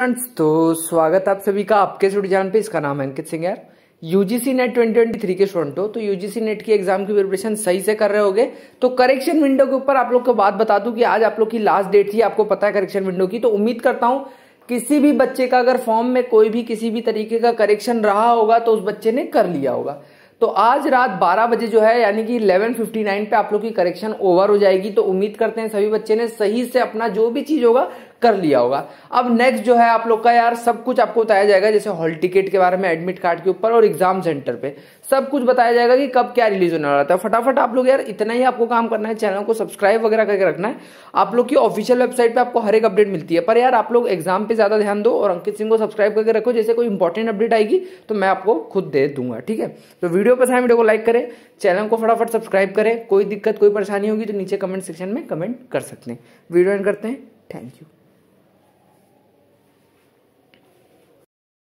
friends तो स्वागत है आप सभी का आपके स्टूडियो पे इसका नाम है अंकित सिंह यार यूजीसी नेट 2023 के स्टूडेंट हो तो यूजीसी नेट की एग्जाम की प्रिपरेशन सही से कर रहे होगे तो करेक्शन विंडो के ऊपर आप लोग को बात बता दूं कि आज आप लोग की लास्ट डेट थी आपको पता है करेक्शन विंडो की तो उम्मीद करता हूं किसी भी बच्चे का अगर फॉर्म में कोई भी किसी भी तरीके का करेक्शन रहा होगा तो उस बच्चे ने कर लिया होगा तो आज रात 12 बजे जो है यानी कि 11:59 पे आप लोग की करेक्शन ओवर हो जाएगी तो उम्मीद करते हैं सभी बच्चे ने सही से अपना जो भी चीज होगा कर लिया होगा अब नेक्स्ट जो है आप लोग का यार सब कुछ आपको बताया जाएगा जैसे हॉल टिकट के बारे में एडमिट कार्ड के ऊपर और एग्जाम सेंटर पे सब कुछ बताया जाएगा कि कब क्या रिलीज होने वाला था फटाफट आप लोग यार इतना ही आपको काम करना है चैनल को सब्सक्राइब वगैरह करके रखना है आप लोग की ऑफिशियल वेबसाइट पर आपको हर एक अपडेट मिलती है पर यार आप लोग एग्जाम पे ज्यादा ध्यान दो और अंकित सिंह को सब्सक्राइब करके रखो जैसे कोई इंपॉर्टेंट अपडेट आएगी तो मैं आपको खुद दे दूंगा ठीक है तो वीडियो पसंद है वीडियो को लाइक करें चैनल को फटाफट सब्सक्राइब करें कोई दिक्कत कोई परेशानी होगी तो नीचे कमेंट सेक्शन में कमेंट कर सकते हैं वीडियो एंड करते हैं थैंक यू